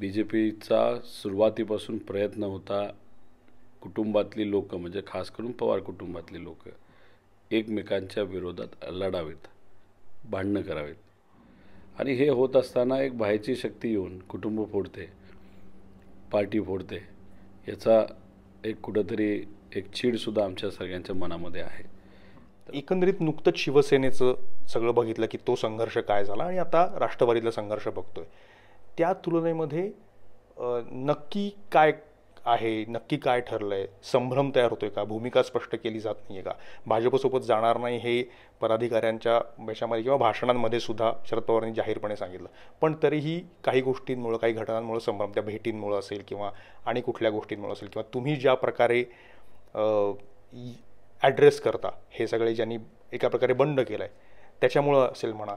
B J पीचा सुरुवातीपासून प्रयत्न होता कुटुंबातली लोकं म्हणजे खास करून पवार कुटुंबातली लोकं एकमेकांच्या विरोधात लढावेत भांडणं करावेत आणि हे होत असताना एक बाहेरची शक्ती येऊन कुटुंब फोडते पार्टी फोडते याचा एक कुठंतरी एक चीडसुद्धा आमच्या सगळ्यांच्या मनामध्ये आहे एकंदरीत नुकतंच शिवसेनेचं सगळं बघितलं की तो संघर्ष काय झाला आणि आता राष्ट्रवादीतला संघर्ष बघतोय त्या तुलनेमध्ये नक्की काय आहे नक्की काय ठरलं आहे संभ्रम तयार होतो आहे का भूमिका स्पष्ट केली जात नाही आहे का भाजपसोबत जाणार नाही हे पदाधिकाऱ्यांच्या वेशामध्ये किंवा भाषणांमध्ये सुद्धा शरद पवारांनी जाहीरपणे सांगितलं पण तरीही काही गोष्टींमुळं काही घटनांमुळं संभ्रम त्या भेटींमुळं असेल किंवा आणि कुठल्या गोष्टींमुळं असेल किंवा तुम्ही ज्या प्रकारे ॲड्रेस करता हे सगळे ज्यांनी एका प्रकारे बंड केलं आहे त्याच्यामुळं असेल म्हणा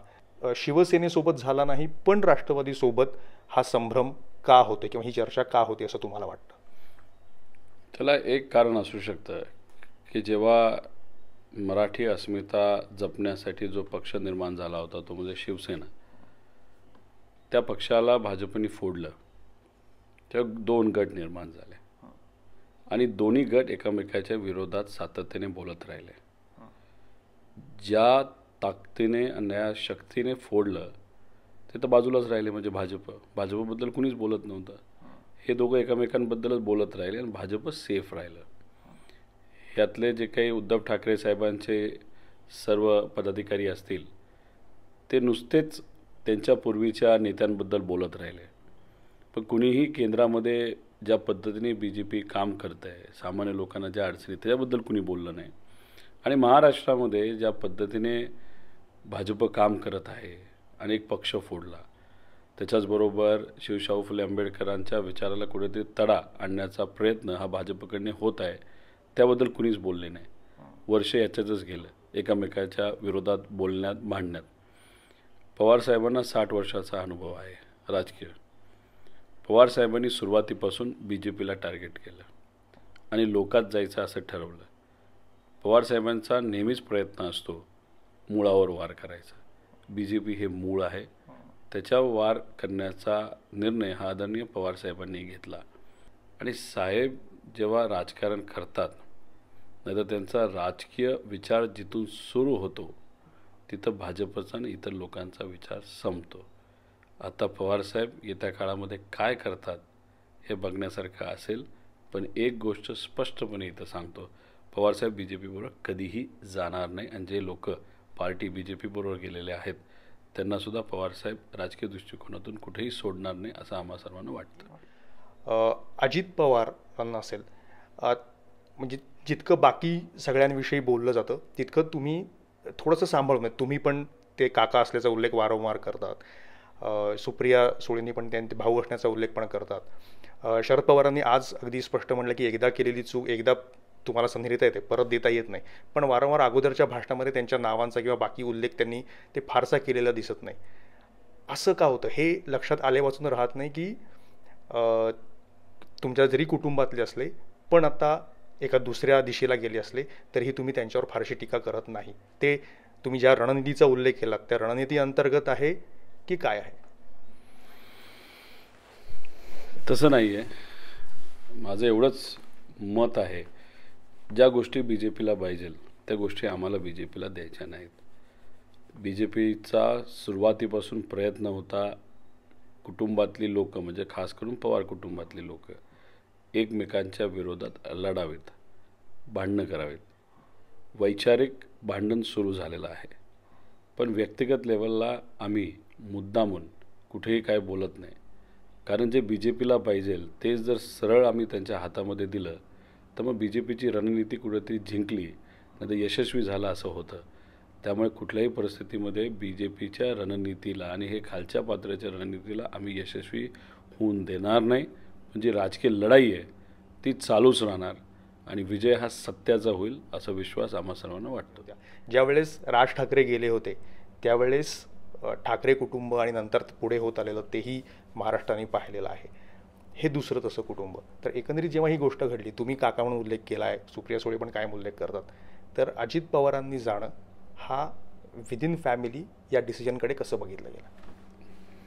शिवसेनेसोबत झाला नाही पण राष्ट्रवादीसोबत हा संभ्रम का होते किंवा ही चर्चा का होते असं तुम्हाला वाटतं त्याला एक कारण असू शकतं की जेव्हा मराठी अस्मिता जपण्यासाठी जो पक्ष निर्माण झाला होता तो म्हणजे शिवसेना त्या पक्षाला भाजपने फोडलं तेव्हा दोन गट निर्माण झाले आणि दोन्ही गट एकमेकाच्या विरोधात सातत्याने बोलत राहिले ज्या ताकदीने आणि शक्तीने फोडलं ते तर बाजूलाच राहिले म्हणजे भाजप भाजपबद्दल कुणीच बोलत नव्हतं हे दोघं एकमेकांबद्दलच बोलत राहिले आणि भाजप सेफ राहिलं यातले जे काही उद्धव ठाकरे साहेबांचे सर्व पदाधिकारी असतील ते नुसतेच त्यांच्या पूर्वीच्या नेत्यांबद्दल बोलत राहिले पण कुणीही केंद्रामध्ये ज्या पद्धतीने बी जे पी काम करत आहे सामान्य लोकांना ज्या अडचणी त्याच्याबद्दल कुणी बोललं नाही आणि महाराष्ट्रामध्ये ज्या पद्धतीने भाजप काम करत आहे अनेक पक्ष फोडला त्याच्याचबरोबर शिवशाहू फुले आंबेडकरांच्या विचाराला कुठेतरी तडा आणण्याचा प्रयत्न हा भाजपकडने होत आहे त्याबद्दल कुणीच बोलले नाही वर्ष याच्यातच गेलं एकामेकाच्या विरोधात बोलण्यात मांडण्यात पवारसाहेबांना साठ वर्षाचा अनुभव आहे राजकीय पवारसाहेबांनी सुरुवातीपासून बी जे पीला टार्गेट केलं आणि लोकात जायचं असं ठरवलं पवारसाहेबांचा नेहमीच प्रयत्न असतो मुळावर वार करायचा बी जे पी हे मूळ आहे त्याच्यावर वार करण्याचा निर्णय हा आदरणीय पवारसाहेबांनी घेतला आणि साहेब जेव्हा राजकारण करतात नाहीतर त्यांचा राजकीय विचार जिथून सुरू होतो तिथं भाजपचा आणि इतर लोकांचा विचार संपतो आता पवारसाहेब येत्या काळामध्ये काय करतात हे बघण्यासारखं असेल पण एक गोष्ट स्पष्टपणे इथं सांगतो पवारसाहेब बी जे पीबरोबर कधीही जाणार नाही आणि जे लोकं पार्टी बी जे पीबरोबर गेलेले आहेत त्यांनासुद्धा पवारसाहेब राजकीय दृष्टिकोनातून कुठेही सोडणार नाही असं आम्हा सर्वांना वाटतं अजित पवार यांना असेल म्हणजे जितकं बाकी सगळ्यांविषयी बोललं जातं तितकं तुम्ही थोडंसं सांभाळून तुम्ही पण ते काका असल्याचा उल्लेख वारंवार करतात सुप्रिया सुळेंनी पण त्यांचे भाऊ असण्याचा उल्लेख पण करतात शरद पवारांनी आज अगदी स्पष्ट म्हटलं की एकदा केलेली चूक एकदा तुम्हाला संधी देता येते परत देता येत नाही पण वारंवार अगोदरच्या भाषणामध्ये त्यांच्या नावांचा किंवा बाकी उल्लेख त्यांनी ते फारसा केलेला दिसत नाही असं का होतं हे लक्षात आले वाचून राहत नाही की तुमच्या जरी कुटुंबातले असले पण आता एका दुसऱ्या दिशेला गेले असले तरीही तुम्ही त्यांच्यावर फारशी टीका करत नाही ते तुम्ही ज्या रणनीतीचा उल्लेख केलात त्या रणनीती अंतर्गत आहे की काय आहे तसं नाही आहे माझं एवढंच मत आहे ज्या गोष्टी बी जे पीला पाहिजेल त्या गोष्टी आम्हाला बी जे पीला द्यायच्या नाहीत बी जे पीचा सुरुवातीपासून प्रयत्न होता कुटुंबातली लोकं म्हणजे खास करून पवार कुटुंबातली लोकं एकमेकांच्या विरोधात लढावेत भांडणं करावेत वैचारिक भांडण सुरू झालेलं आहे पण व्यक्तिगत लेवलला आम्ही मुद्दामून कुठेही काय बोलत नाही कारण जे बी जे पीला पाहिजेल तेच जर सरळ आम्ही त्यांच्या हातामध्ये दिलं तर मग बी जे पीची रणनीती कुठेतरी जिंकली नाही तर यशस्वी झाला असं होतं त्यामुळे कुठल्याही परिस्थितीमध्ये बी जे पीच्या रणनीतीला आणि हे खालच्या पात्राच्या रणनीतीला आम्ही यशस्वी होऊन देणार नाही म्हणजे राजकीय लढाई आहे ती चालूच राहणार आणि विजय हा सत्याचा होईल असा विश्वास आम्हा सर्वांना वाटतो ज्यावेळेस राज ठाकरे गेले होते त्यावेळेस ठाकरे कुटुंब आणि नंतर पुढे होत आलेलं तेही महाराष्ट्राने पाहिलेलं आहे हे दुसरं तसं कुटुंब तर एकंदरीत जेव्हा ही गोष्ट घडली तुम्ही काका म्हणून उल्लेख केला आहे सुप्रिया सुळे पण काय उल्लेख करतात तर अजित पवारांनी जाणं हा विदिन फॅमिली या डिसिजनकडे कसं बघितलं गेलं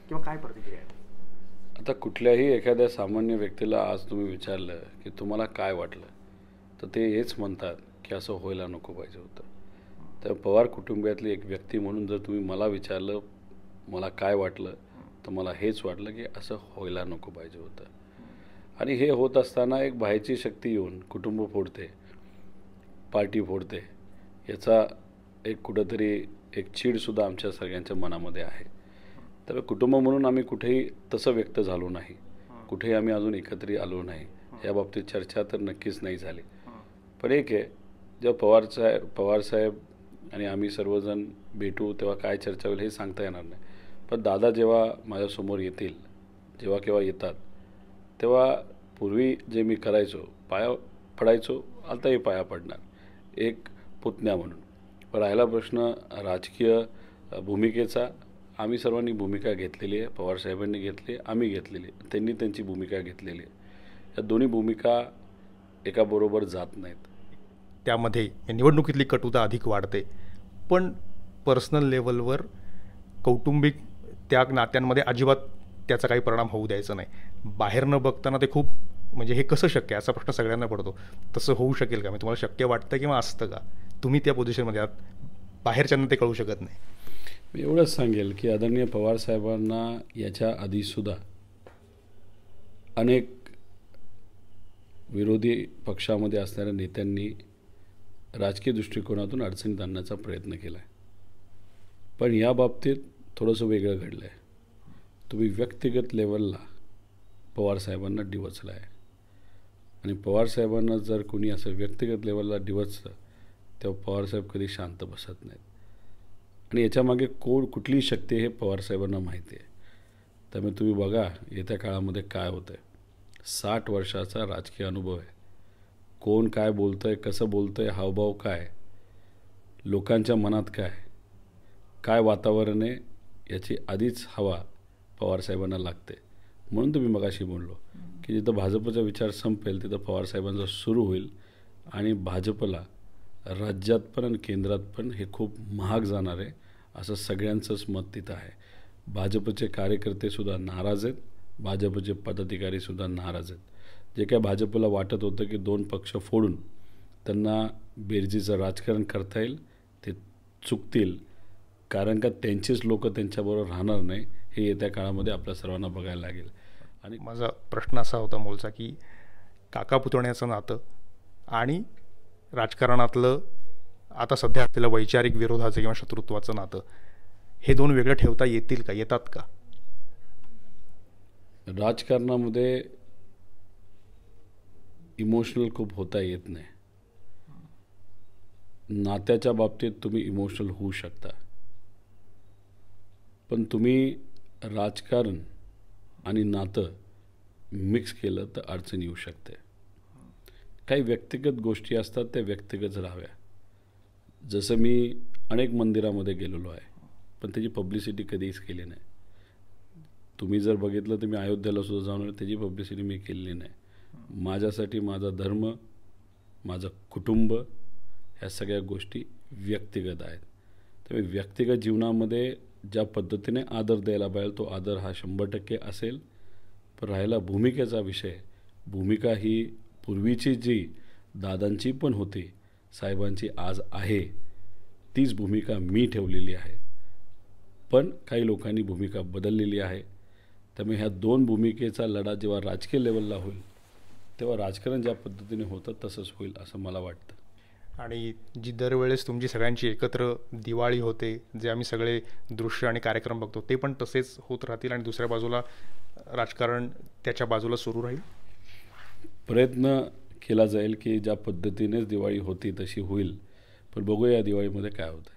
किंवा काय प्रतिक्रिया आहे आता कुठल्याही एखाद्या सामान्य व्यक्तीला आज तुम्ही विचारलं की तुम्हाला काय वाटलं तर ते हेच म्हणतात की असं व्हायला नको पाहिजे होतं तर पवार कुटुंबियातली एक व्यक्ती म्हणून जर तुम्ही मला विचारलं मला काय वाटलं तर मला हेच वाटलं की असं व्हायला नको पाहिजे होतं आणि हे होत असताना एक बाहेरची शक्ती येऊन कुटुंब फोडते पार्टी फोडते याचा एक कुठंतरी एक चीडसुद्धा आमच्या सगळ्यांच्या मनामध्ये आहे तर कुटुंब म्हणून आम्ही कुठेही तसं व्यक्त झालो नाही कुठेही आम्ही अजून एकत्र आलो नाही या बाबतीत चर्चा तर नक्कीच नाही झाली पण एक आहे जेव्हा पवार साहेब पवारसाहेब आणि आम्ही सर्वजण भेटू तेव्हा काय चर्चा होईल हे सांगता येणार नाही पण दादा जेव्हा माझ्यासमोर येतील जेव्हा केव्हा येतात तेव्हा पूर्वी जे मी करायचो पाया पडायचो आताही पाया पडणार एक पुतण्या म्हणून राहिला प्रश्न राजकीय भूमिकेचा आम्ही सर्वांनी भूमिका घेतलेली आहे पवारसाहेबांनी घेतली आहे आम्ही घेतलेली आहे त्यांनी त्यांची भूमिका घेतलेली आहे या दोन्ही भूमिका एकाबरोबर जात नाहीत त्यामध्ये निवडणुकीतली कटुता अधिक वाढते पण पर्सनल लेवलवर कौटुंबिक त्या नात्यांमध्ये अजिबात त्याचा काही परिणाम होऊ द्यायचा नाही बाहेर न बघताना ते खूप म्हणजे हे कसं शक्य आहे असा प्रश्न सगळ्यांना पडतो तसं होऊ शकेल का मी म्हणजे तुम्हाला शक्य वाटतं किंवा असतं का तुम्ही त्या पोझिशनमध्ये आहात बाहेरच्यांना ते कळू शकत नाही मी एवढंच सांगेल की आदरणीय पवार साहेबांना याच्या आधीसुद्धा अनेक विरोधी पक्षामध्ये असणाऱ्या नेत्यांनी राजकीय दृष्टिकोनातून अडचणीत आणण्याचा प्रयत्न केला आहे पण या बाबतीत थोडंसं वेगळं घडलं आहे तुम्ही व्यक्तिगत लेवलला पवारसाहेबांना डिवचला आहे आणि पवारसाहेबांना जर कोणी असं व्यक्तिगत लेवलला डिवचलं तेव्हा पवारसाहेब कधी शांत बसत नाहीत आणि याच्यामागे कोण कुठली शक्ती हे पवारसाहेबांना माहिती आहे त्यामुळे तुम्ही बघा येत्या काळामध्ये काय होतं आहे साठ वर्षाचा राजकीय अनुभव आहे कोण काय बोलतं आहे कसं बोलतं आहे हावभाव काय लोकांच्या मनात काय काय वातावरण आहे याची आधीच हवा पवारसाहेबांना लागते म्हणून तुम्ही अशी बोललो की जिथं भाजपचा विचार संपेल तिथं पवारसाहेबांचा सुरू होईल आणि भाजपला राज्यात पण आणि केंद्रात पण हे खूप महाग जाणार आहे असं सगळ्यांचंच मत तिथं आहे भाजपचे कार्यकर्तेसुद्धा नाराज आहेत भाजपचे पदाधिकारीसुद्धा नाराज आहेत जे काय भाजपला वाटत होतं की दोन पक्ष फोडून त्यांना बेरजीचं राजकारण करता येईल ते चुकतील कारण का त्यांचेच लोक त्यांच्याबरोबर राहणार नाही हे येत्या काळामध्ये आपल्या सर्वांना बघायला लागेल आणि माझा प्रश्न असा होता मोलचा की काका पुतण्याचं नातं आणि राजकारणातलं आता सध्या असलेलं वैचारिक विरोधाचं किंवा शत्रुत्वाचं नातं हे दोन वेगळं ठेवता येतील का येतात का राजकारणामध्ये इमोशनल खूप होता येत नाही नात्याच्या बाबतीत तुम्ही इमोशनल होऊ शकता पण तुम्ही राजकारण आणि नातं मिक्स केलं तर अडचण येऊ शकते काही व्यक्तिगत गोष्टी असतात त्या व्यक्तिगत राहाव्या जसं मी अनेक मंदिरामध्ये गेलेलो आहे पण त्याची पब्लिसिटी कधीच केली नाही तुम्ही जर बघितलं तर मी अयोध्याला सुद्धा जाऊन त्याची पब्लिसिटी मी केलेली नाही माझ्यासाठी माझा धर्म माझं कुटुंब ह्या सगळ्या गोष्टी व्यक्तिगत आहेत तर व्यक्तिगत जीवनामध्ये ज्या पद्धतीने आदर द्यायला पाहिजे तो आदर हा शंभर टक्के असेल पण राहिला भूमिकेचा विषय भूमिका ही पूर्वीची जी दादांची पण होती साहेबांची आज आहे तीच भूमिका मी ठेवलेली आहे पण काही लोकांनी भूमिका बदललेली आहे त्यामुळे ह्या दोन भूमिकेचा लढा जेव्हा राजकीय लेवलला होईल तेव्हा राजकारण ज्या पद्धतीने होतं तसंच होईल असं मला वाटतं आणि जी दरवेळेस तुमची सगळ्यांची एकत्र दिवाळी होते जे आम्ही सगळे दृश्य आणि कार्यक्रम बघतो ते पण तसेच होत राहतील आणि दुसऱ्या बाजूला राजकारण त्याच्या बाजूला सुरू राहील प्रयत्न केला जाईल की ज्या पद्धतीनेच दिवाळी होती तशी होईल पण बघूया दिवाळीमध्ये काय होतं